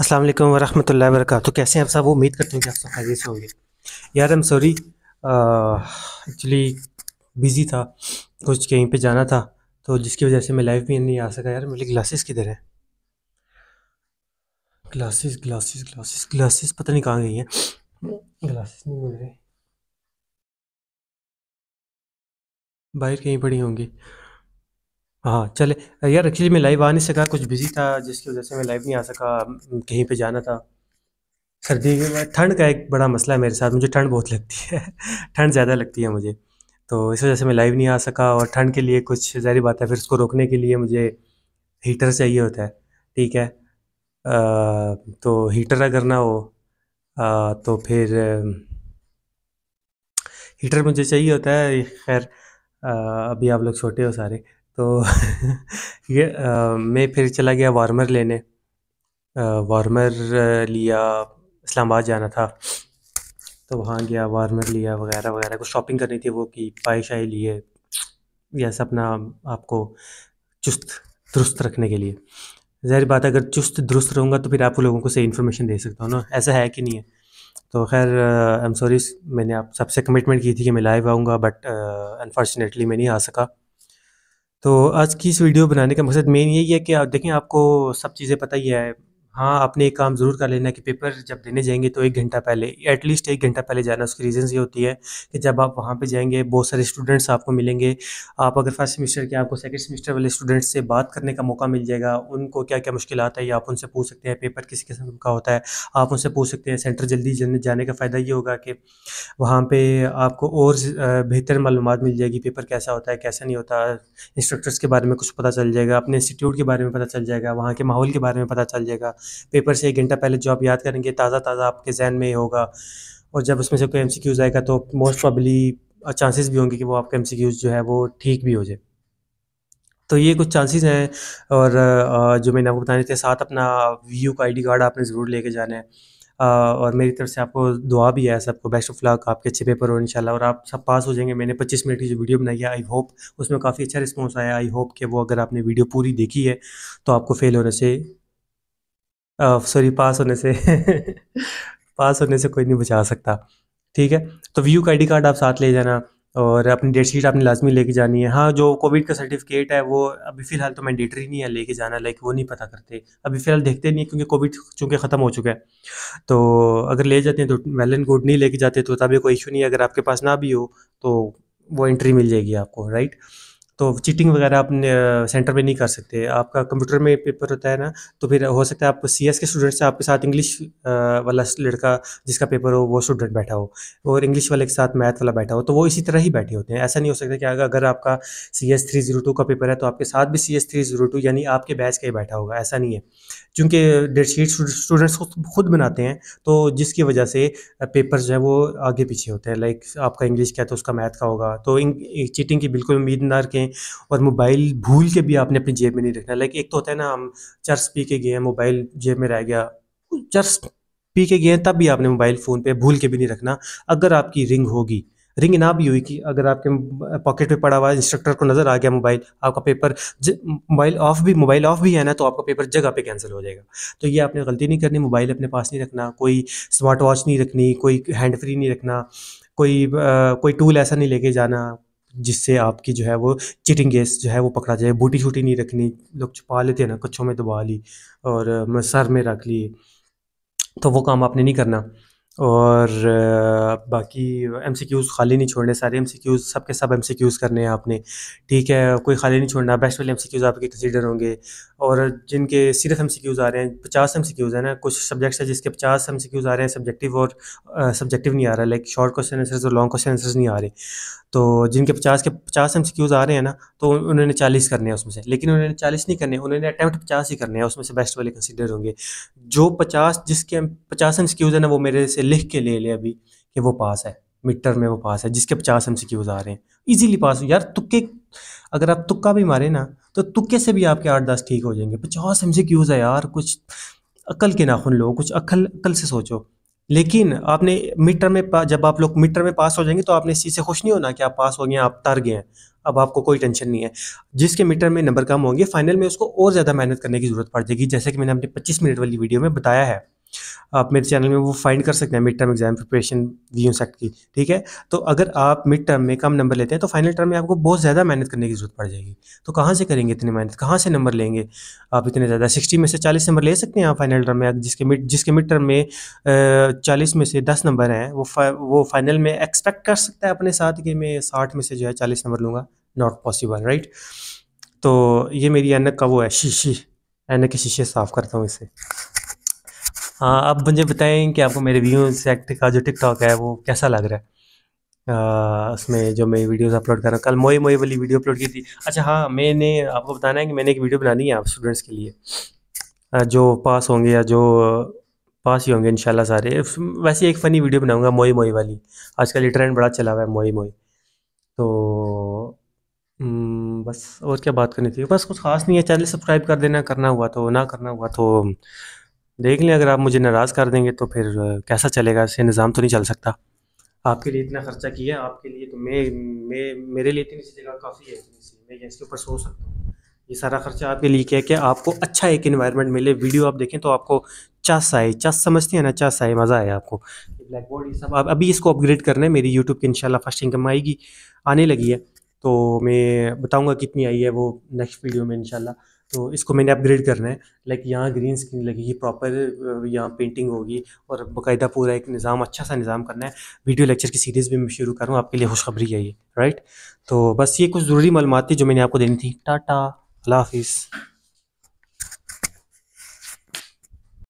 अस्सलाम वालेकुम वरहमतुल्लाहि तो कैसे हैं आप सब उम्मीद करते हैं कि आप सब खैरियत से होंगे यार I am sorry actually busy था कुछ कहीं पे जाना था तो जिसकी वजह से मैं लाइव भी नहीं आ सका यार मेरे ग्लासेस किधर हैं ग्लासेस ग्लासेस ग्लासेस ग्लासेस पता नहीं कहाँ गई हैं ग्लासेस नहीं मिल रहे बाहर कहीं पड़ी होंगी हाँ चले यार एक्चुअली मैं लाइव आ नहीं सका कुछ बिजी था जिसकी वजह से मैं लाइव नहीं आ सका कहीं पे जाना था सर्दी ठंड का एक बड़ा मसला है मेरे साथ मुझे ठंड बहुत लगती है ठंड ज़्यादा लगती है मुझे तो इस वजह से मैं लाइव नहीं आ सका और ठंड के लिए कुछ ज़ाहरी बात है फिर उसको रोकने के लिए मुझे हीटर चाहिए होता है ठीक है आ, तो हीटर अगर ना हो आ, तो फिर हीटर मुझे चाहिए होता है खैर अभी आप लोग छोटे हो सारे तो ये आ, मैं फिर चला गया वार्मर लेने वार्मर लिया इस्लामाबाद जाना था तो वहाँ गया वार्मर लिया वगैरह वगैरह कुछ शॉपिंग करनी थी वो कि पाए शाई लिए जैसे अपना आपको चुस्त दुरुस्त रखने के लिए ज़ाहिर बात अगर चुस्त दुरुस्त रहूँगा तो फिर आप लोगों को सही इन्फॉर्मेशन दे सकता हूँ ना ऐसा है कि नहीं है तो खैर आई एम सॉरी मैंने आप सबसे कमिटमेंट की थी कि मैं लाइव आऊँगा बट अनफॉर्चुनेटली मैं नहीं आ सका तो आज की इस वीडियो बनाने का मकसद मेन यही है कि आप देखें आपको सब चीज़ें पता ही है हाँ आपने एक काम ज़रूर कर लेना कि पेपर जब देने जाएंगे तो एक घंटा पहले एटलीस्ट एक घंटा पहले जाना उसकी रीज़न ये होती है कि जब आप वहाँ पे जाएंगे बहुत सारे स्टूडेंट्स आपको मिलेंगे आप अगर फर्स्ट सेमेस्टर के आपको सेकंड सेमेस्टर वाले स्टूडेंट्स से बात करने का मौका मिल जाएगा उनको क्या क्या मुश्किल है या आप उनसे पूछ सकते हैं पेपर किस किस्म का होता है आप उनसे पूछ सकते हैं सेंटर जल्दी जाने का फ़ायदा ये होगा कि वहाँ पर आपको और बेहतर मालूम मिल जाएगी पेपर कैसा होता है कैसा नहीं होता इंस्ट्रक्टर्स के बारे में कुछ पता चल जाएगा अपने इंस्टीट्यूट के बारे में पता चल जाएगा वहाँ के माहौल के बारे में पता चल जाएगा पेपर से एक घंटा पहले जो आप याद करेंगे ताज़ा ताज़ा आपके जहन में होगा और जब उसमें से कोई एम सी क्यूज़ आएगा तो मोस्ट प्रॉबली चांसेस भी होंगे कि वो आपके एम सी क्यूज़ जो है वो ठीक भी हो जाए तो ये कुछ चांसेस हैं और जो मैंने आपको बताने थे साथ अपना व्यू का आईडी कार्ड आपने ज़रूर लेके जाना है और मेरी तरफ से आपको दुआ भी है सबको बेस्ट ऑफ लक आपके अच्छे पेपर हो इंशाल्लाह और आप सब पास हो जाएंगे मैंने 25 मिनट की जो वीडियो बनाई है आई होप उसमें काफ़ी अच्छा रिस्पॉन्स आया आई होप कि वो अगर आपने वीडियो पूरी देखी है तो आपको फेल होने से सॉरी पास होने से पास होने से कोई नहीं बचा सकता ठीक है तो व्यू का आई कार्ड आप साथ ले जाना और अपनी डेट शीट आपने लाजमी लेके जानी है हाँ जो कोविड का सर्टिफिकेट है वो अभी फ़िलहाल तो मैंडेटरी नहीं है लेके जाना लाइक वो नहीं पता करते अभी फ़िलहाल देखते नहीं क्योंकि कोविड चूँकि ख़त्म हो चुका है तो अगर ले जाते हैं तो वेल एंड गुड नहीं लेके जाते तो तभी कोई इशू नहीं है अगर आपके पास ना भी हो तो वो एंट्री मिल जाएगी आपको राइट तो चीटिंग वगैरह आप सेंटर में नहीं कर सकते आपका कंप्यूटर में पेपर होता है ना तो फिर हो सकता है आप सी के स्टूडेंट से आपके साथ इंग्लिश वाला लड़का जिसका पेपर हो वो स्टूडेंट बैठा हो और इंग्लिश वाले के साथ मैथ वाला बैठा हो तो वो इसी तरह ही बैठे होते हैं ऐसा नहीं हो सकता कि अगर आपका C S three zero two का पेपर है तो आपके साथ भी C S three zero two यानी आपके बैच का ही बैठा होगा ऐसा नहीं है क्योंकि डेटशीट स्टूडेंट्स खुद बनाते हैं तो जिसकी वजह से पेपर जो है वो आगे पीछे होते हैं लाइक आपका इंग्लिश क्या है तो उसका मैथ का होगा तो चीटिंग की बिल्कुल उम्मीद ना रखें रखें और मोबाइल भूल के भी आपने अपनी जेब में नहीं रखना लाइक एक तो होता है ना हम चर्स पी के गए मोबाइल जेब में रह गया चर्स पी के गए तब भी आपने मोबाइल फ़ोन पे भूल के भी नहीं रखना अगर आपकी रिंग होगी रिंग ना भी हुई कि अगर आपके पॉकेट में पड़ा हुआ इंस्ट्रक्टर को नज़र आ गया मोबाइल आपका पेपर मोबाइल ऑफ भी मोबाइल ऑफ भी है ना तो आपका पेपर जगह पे कैंसिल हो जाएगा तो ये आपने गलती नहीं करनी मोबाइल अपने पास नहीं रखना कोई स्मार्ट वॉच नहीं रखनी कोई हैंड फ्री नहीं रखना कोई आ, कोई टूल ऐसा नहीं लेके जाना जिससे आपकी जो है वो चिटिंग गैस जो है वो पकड़ा जाए बूटी छूटी नहीं रखनी लोग छुपा लेते हैं ना कच्छों में दबा ली और सर में रख लिए तो वो काम आपने नहीं करना और बाकी एम सी क्यूज़ खाली नहीं छोड़ने सारे एम सी क्यूज़ सब के सब एम सी क्यूज़ करने हैं आपने ठीक है कोई खाली नहीं छोड़ना बेस्ट वाले एम सी क्यूज़ आपके कंसिडर होंगे और जिनके सिर्फ एम सी क्यूज़ आ रहे हैं पचास एम सी क्यूज़ है ना कुछ सब्जेक्ट्स है जिसके पचास एम सी क्यूज़ आ रहे हैं सब्जेक्टिव और सब्जेक्टिव नहीं आ रहा लाइक शॉर्ट क्वेश्चन आंसर्स और लॉन्ग क्वेश्चन आंसर्स नहीं आ रहे तो जिनके पचास के पचास एम सी क्यूज़ आ रहे हैं ना तो उन्होंने चालीस करने हैं उसमें से लेकिन उन्होंने चालीस नहीं करने उन्होंने अटैम्प्ट पचास ही करने हैं उसमें से बेस्ट वाले कंसिडर होंगे जो पचास जिसके पचास एम सी क्यूज़ है ना वो मेरे से लिख के ले ले अभी कि वो पास है मिड टर्म में वो पास है जिसके पचास एम आ रहे हैं ईजिली पास हो यार तुक्के अगर आप तुक्का भी मारें ना तो तुक्के से भी आपके आठ दस ठीक हो जाएंगे पचास एम है यार कुछ अकल के नाखुन लो कुछ अकल अकल से सोचो लेकिन आपने मिड टर्म में जब आप लोग मिड टर्म में पास हो जाएंगे तो आपने इस चीज़ से खुश नहीं होना कि आप पास हो गए आप तर गए हैं अब आपको कोई टेंशन नहीं है जिसके मीटर में नंबर कम होंगे फाइनल में उसको और ज़्यादा मेहनत करने की ज़रूरत पड़ जाएगी जैसे कि मैंने अपने 25 मिनट वाली वीडियो में बताया है आप मेरे चैनल में वो फाइंड कर सकते हैं मिड टर्म एग्जाम प्रिपरेशन वी सेक्ट की ठीक है तो अगर आप मिड टर्म में कम नंबर लेते हैं तो फाइनल टर्म में आपको बहुत ज़्यादा मेहनत करने की ज़रूरत पड़ जाएगी तो कहाँ से करेंगे इतनी मेहनत कहाँ से नंबर लेंगे आप इतने ज़्यादा सिक्सटी में से चालीस नंबर ले सकते हैं आप फाइनल टर्म में जिसके मिड जिसके मिड टर्म में चालीस में से दस नंबर हैं वो फा, वो फाइनल में एक्सपेक्ट कर सकता है अपने साथ कि मैं साठ में से जो है चालीस नंबर लूँगा नॉट पॉसिबल राइट तो ये मेरी एनक का वो है शीशी एनक के शीशे साफ़ करता हूँ इसे हाँ आप मुझे बताएं कि आपको मेरे व्यू सेक्ट का जो टिकटॉक है वो कैसा लग रहा है आ, उसमें जो मैं वीडियोस अपलोड कर रहा हूँ कल मोई मोई वाली वीडियो अपलोड की थी अच्छा हाँ मैंने आपको बताना है कि मैंने एक वीडियो बनानी है आप स्टूडेंट्स के लिए जो पास होंगे या जो पास ही होंगे इंशाल्लाह सारे वैसे एक फ़नी वीडियो बनाऊंगा मोई मोई वाली आजकल ये ट्रेंड बड़ा चला हुआ है मोई मोई तो बस और क्या बात करनी थी बस कुछ खास नहीं है चैनल सब्सक्राइब कर देना करना हुआ तो ना करना हुआ तो देख लें अगर आप मुझे नाराज़ कर देंगे तो फिर कैसा चलेगा ऐसे निज़ाम तो नहीं चल सकता आपके लिए इतना खर्चा किया है आपके लिए तो मैं मैं मेरे लिए इतनी सी जगह काफ़ी है इतनी सी मैं इसके ऊपर सो सकता हूँ ये सारा खर्चा आपके लिए किया कि आपको अच्छा एक इन्वायरमेंट मिले वीडियो आप देखें तो आपको चस आए चस समझते हैं ना चस आए मज़ा आए आपको ब्लैक बोर्ड ये सब आप अभी इसको अपग्रेड करना है मेरी यूट्यूब की इनशाला फर्स्ट इनकम आएगी आने लगी है तो मैं बताऊँगा कितनी आई है वो नेक्स्ट वीडियो में इनशाला तो इसको मैंने अपग्रेड करना है लाइक यहाँ ग्रीन स्क्रीन लगेगी प्रॉपर यहाँ पेंटिंग होगी और बाकायदा पूरा एक निज़ाम अच्छा सा निज़ाम करना है वीडियो लेक्चर की सीरीज़ भी मैं शुरू करूँ आपके लिए खुशखबरी है ये राइट तो बस ये कुछ ज़रूरी मालूम थी जो मैंने आपको देनी थी टाटा अल्लाह हाफिज़